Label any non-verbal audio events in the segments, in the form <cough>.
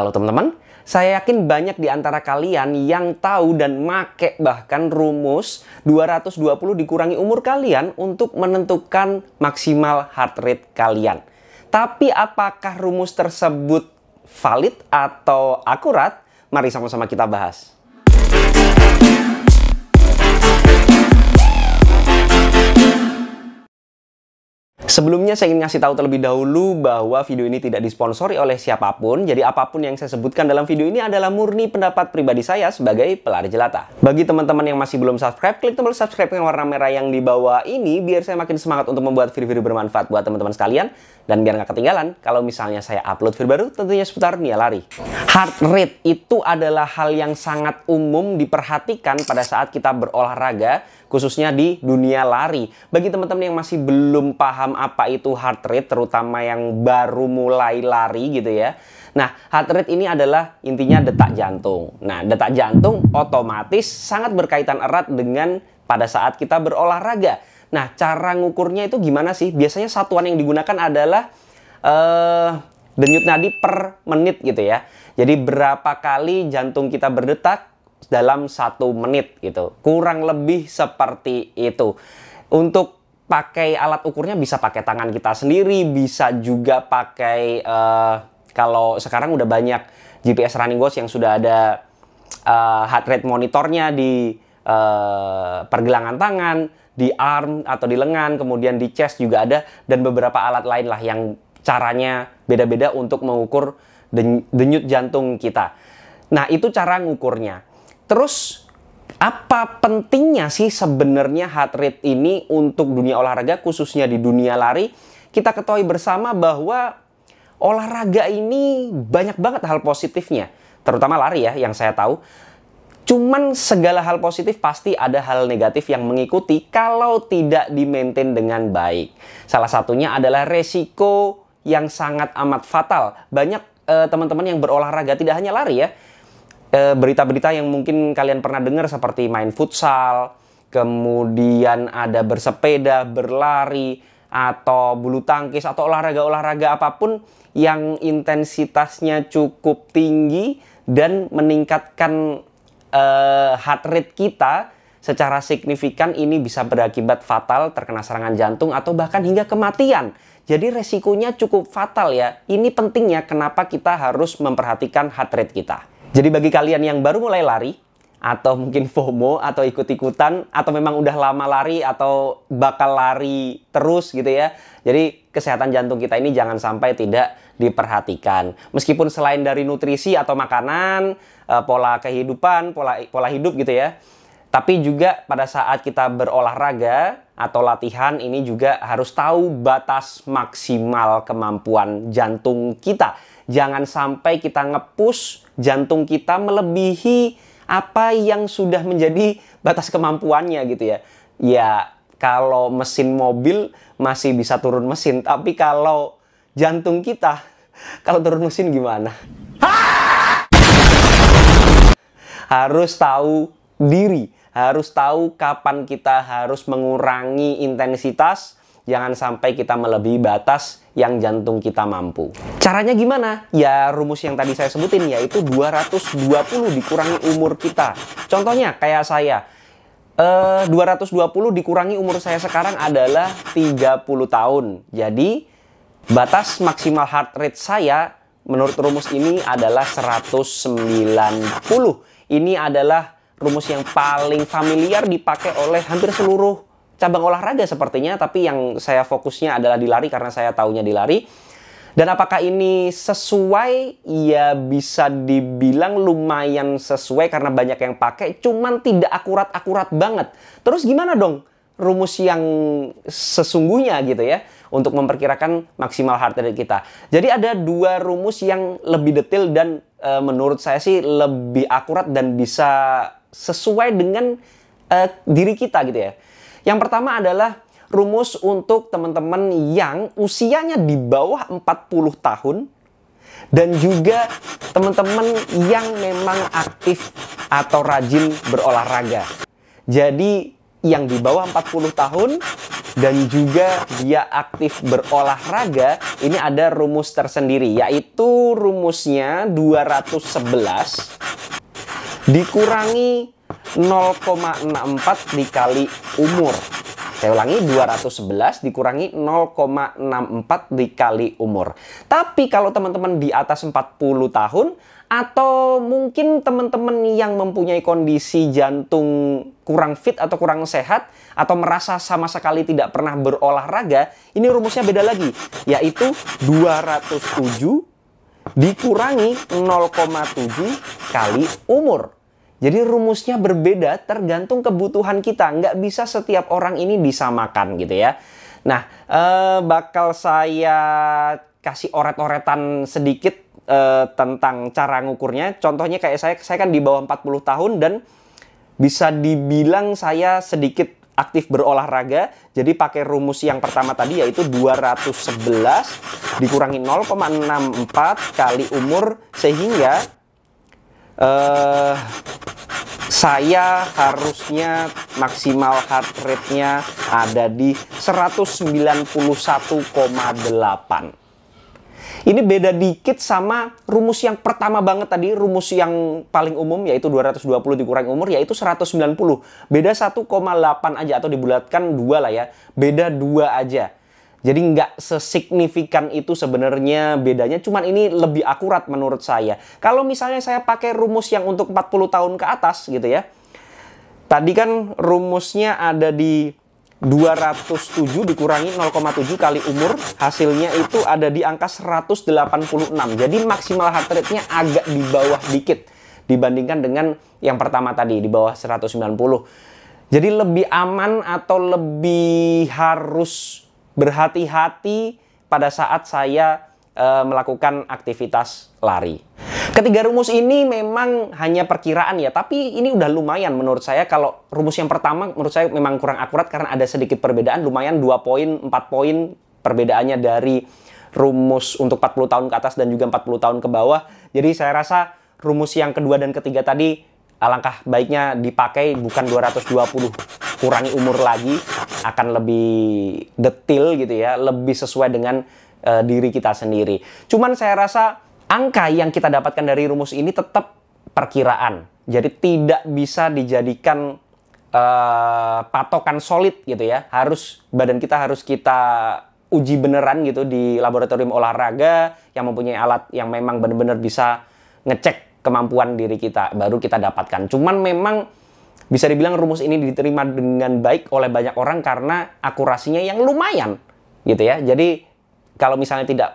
Halo teman-teman, saya yakin banyak di antara kalian yang tahu dan make bahkan rumus 220 dikurangi umur kalian untuk menentukan maksimal heart rate kalian. Tapi apakah rumus tersebut valid atau akurat? Mari sama-sama kita bahas. Sebelumnya saya ingin ngasih tahu terlebih dahulu bahwa video ini tidak disponsori oleh siapapun. Jadi apapun yang saya sebutkan dalam video ini adalah murni pendapat pribadi saya sebagai pelari jelata. Bagi teman-teman yang masih belum subscribe, klik tombol subscribe yang warna merah yang di bawah ini biar saya makin semangat untuk membuat video-video bermanfaat buat teman-teman sekalian dan biar nggak ketinggalan kalau misalnya saya upload video baru tentunya seputar Nia Lari. Heart rate itu adalah hal yang sangat umum diperhatikan pada saat kita berolahraga khususnya di dunia lari. Bagi teman-teman yang masih belum paham apa apa itu heart rate terutama yang baru mulai lari gitu ya. Nah, heart rate ini adalah intinya detak jantung. Nah, detak jantung otomatis sangat berkaitan erat dengan pada saat kita berolahraga. Nah, cara ngukurnya itu gimana sih? Biasanya satuan yang digunakan adalah uh, denyut nadi per menit gitu ya. Jadi berapa kali jantung kita berdetak dalam satu menit gitu. Kurang lebih seperti itu. Untuk pakai alat ukurnya bisa pakai tangan kita sendiri, bisa juga pakai uh, kalau sekarang udah banyak GPS running watch yang sudah ada uh, heart rate monitornya di uh, pergelangan tangan, di arm atau di lengan, kemudian di chest juga ada dan beberapa alat lain lah yang caranya beda-beda untuk mengukur denyut jantung kita. Nah, itu cara ngukurnya. Terus apa pentingnya sih sebenarnya heart rate ini untuk dunia olahraga khususnya di dunia lari? Kita ketahui bersama bahwa olahraga ini banyak banget hal positifnya, terutama lari ya yang saya tahu. Cuman segala hal positif pasti ada hal negatif yang mengikuti kalau tidak di dengan baik. Salah satunya adalah resiko yang sangat amat fatal. Banyak eh, teman-teman eh, yang berolahraga tidak hanya lari ya, Eh, berita-berita yang mungkin kalian pernah dengar seperti main futsal, kemudian ada bersepeda, berlari, atau bulu tangkis atau olahraga-olahraga apapun yang intensitasnya cukup tinggi dan meningkatkan uh, heart rate kita secara signifikan ini bisa berakibat fatal terkena serangan jantung atau bahkan hingga kematian. Jadi resikonya cukup fatal ya. Ini pentingnya kenapa kita harus memperhatikan heart rate kita. Jadi bagi kalian yang baru mulai lari, atau mungkin FOMO, atau ikut-ikutan, atau memang udah lama lari, atau bakal lari terus gitu ya. Jadi kesehatan jantung kita ini jangan sampai tidak diperhatikan. Meskipun selain dari nutrisi atau makanan, eh, pola kehidupan, pola pola hidup gitu ya tapi juga pada saat kita berolahraga atau latihan ini juga harus tahu batas maksimal kemampuan jantung kita. Jangan sampai kita ngepus jantung kita melebihi apa yang sudah menjadi batas kemampuannya gitu ya. Ya kalau mesin mobil masih bisa turun mesin, tapi kalau jantung kita <laughs> kalau turun mesin gimana? <laughs> Harus tahu diri harus tahu kapan kita harus mengurangi intensitas, jangan sampai kita melebihi batas yang jantung kita mampu. Caranya gimana? Ya rumus yang tadi saya sebutin yaitu 220 dikurangi umur kita. Contohnya kayak saya, eh, 220 dikurangi umur saya sekarang adalah 30 tahun. Jadi batas maksimal heart rate saya menurut rumus ini adalah 190. Ini adalah rumus yang paling familiar dipakai oleh hampir seluruh cabang olahraga sepertinya, tapi yang saya fokusnya adalah di lari karena saya tahunya di lari. Dan apakah ini sesuai? Ya bisa dibilang lumayan sesuai karena banyak yang pakai, cuman tidak akurat-akurat banget. Terus gimana dong rumus yang sesungguhnya gitu ya untuk memperkirakan maksimal heart rate kita. Jadi ada dua rumus yang lebih detail dan uh, menurut saya sih lebih akurat dan bisa sesuai dengan uh, diri kita gitu ya. Yang pertama adalah rumus untuk teman-teman yang usianya di bawah 40 tahun dan juga teman-teman yang memang aktif atau rajin berolahraga. Jadi yang di bawah 40 tahun dan juga dia aktif berolahraga, ini ada rumus tersendiri yaitu rumusnya 211 dikurangi 0,64 dikali umur. Saya ulangi 211 dikurangi 0,64 dikali umur. Tapi kalau teman-teman di atas 40 tahun atau mungkin teman-teman yang mempunyai kondisi jantung kurang fit atau kurang sehat atau merasa sama sekali tidak pernah berolahraga, ini rumusnya beda lagi, yaitu 207 dikurangi 0,7 kali umur. Jadi rumusnya berbeda tergantung kebutuhan kita, nggak bisa setiap orang ini disamakan gitu ya. Nah, eh, bakal saya kasih oret-oretan sedikit Eh, tentang cara ngukurnya. Contohnya kayak saya, saya kan di bawah 40 tahun dan bisa dibilang saya sedikit aktif berolahraga. Jadi pakai rumus yang pertama tadi yaitu 211 dikurangi 0,64 kali umur sehingga uh, saya harusnya maksimal heart rate-nya ada di 191,8. Ini beda dikit sama rumus yang pertama banget tadi, rumus yang paling umum yaitu 220 dikurang umur yaitu 190. Beda 1,8 aja atau dibulatkan 2 lah ya. Beda 2 aja. Jadi nggak sesignifikan itu sebenarnya bedanya, cuman ini lebih akurat menurut saya. Kalau misalnya saya pakai rumus yang untuk 40 tahun ke atas gitu ya, Tadi kan rumusnya ada di 207 dikurangi 0,7 kali umur hasilnya itu ada di angka 186 jadi maksimal heart rate-nya agak di bawah dikit dibandingkan dengan yang pertama tadi di bawah 190 jadi lebih aman atau lebih harus berhati-hati pada saat saya e, melakukan aktivitas lari Ketiga rumus ini memang hanya perkiraan ya, tapi ini udah lumayan menurut saya kalau rumus yang pertama menurut saya memang kurang akurat karena ada sedikit perbedaan lumayan 2 poin, 4 poin perbedaannya dari rumus untuk 40 tahun ke atas dan juga 40 tahun ke bawah. Jadi saya rasa rumus yang kedua dan ketiga tadi alangkah baiknya dipakai bukan 220 kurangi umur lagi akan lebih detail gitu ya, lebih sesuai dengan uh, diri kita sendiri. Cuman saya rasa Angka yang kita dapatkan dari rumus ini tetap perkiraan. Jadi tidak bisa dijadikan uh, patokan solid gitu ya. Harus badan kita harus kita uji beneran gitu di laboratorium olahraga yang mempunyai alat yang memang benar-benar bisa ngecek kemampuan diri kita baru kita dapatkan. Cuman memang bisa dibilang rumus ini diterima dengan baik oleh banyak orang karena akurasinya yang lumayan gitu ya. Jadi kalau misalnya tidak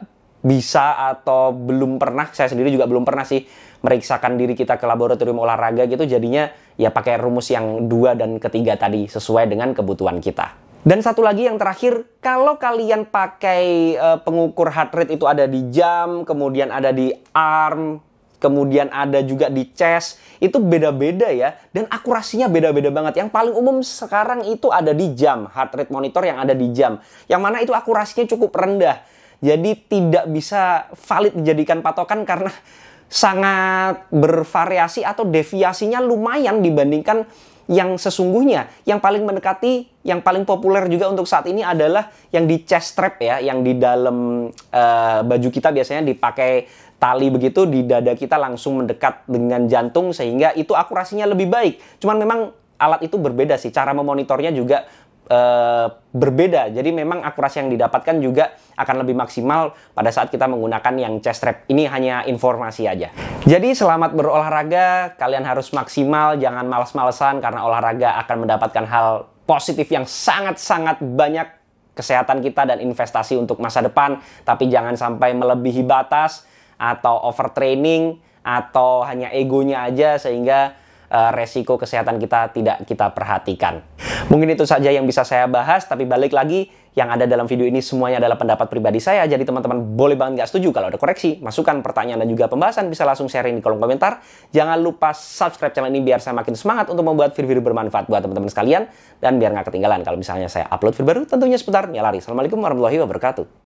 bisa atau belum pernah saya sendiri juga belum pernah sih meriksakan diri kita ke laboratorium olahraga gitu jadinya ya pakai rumus yang dua dan ketiga tadi sesuai dengan kebutuhan kita dan satu lagi yang terakhir kalau kalian pakai eh, pengukur heart rate itu ada di jam kemudian ada di arm kemudian ada juga di chest itu beda-beda ya dan akurasinya beda-beda banget yang paling umum sekarang itu ada di jam heart rate monitor yang ada di jam yang mana itu akurasinya cukup rendah jadi tidak bisa valid dijadikan patokan karena sangat bervariasi atau deviasinya lumayan dibandingkan yang sesungguhnya. Yang paling mendekati, yang paling populer juga untuk saat ini adalah yang di chest strap ya, yang di dalam uh, baju kita biasanya dipakai tali begitu di dada kita langsung mendekat dengan jantung sehingga itu akurasinya lebih baik. Cuman memang alat itu berbeda sih, cara memonitornya juga Eh, berbeda. Jadi memang akurasi yang didapatkan juga akan lebih maksimal pada saat kita menggunakan yang chest strap. Ini hanya informasi aja. Jadi selamat berolahraga, kalian harus maksimal, jangan males-malesan karena olahraga akan mendapatkan hal positif yang sangat-sangat banyak kesehatan kita dan investasi untuk masa depan. Tapi jangan sampai melebihi batas atau overtraining atau hanya egonya aja sehingga Eh, resiko kesehatan kita tidak kita perhatikan. Mungkin itu saja yang bisa saya bahas, tapi balik lagi yang ada dalam video ini semuanya adalah pendapat pribadi saya. Jadi teman-teman boleh banget nggak setuju kalau ada koreksi, masukan, pertanyaan dan juga pembahasan bisa langsung sharing di kolom komentar. Jangan lupa subscribe channel ini biar saya makin semangat untuk membuat video-video bermanfaat buat teman-teman sekalian dan biar nggak ketinggalan kalau misalnya saya upload video baru tentunya seputar nyalari. Assalamualaikum warahmatullahi wabarakatuh.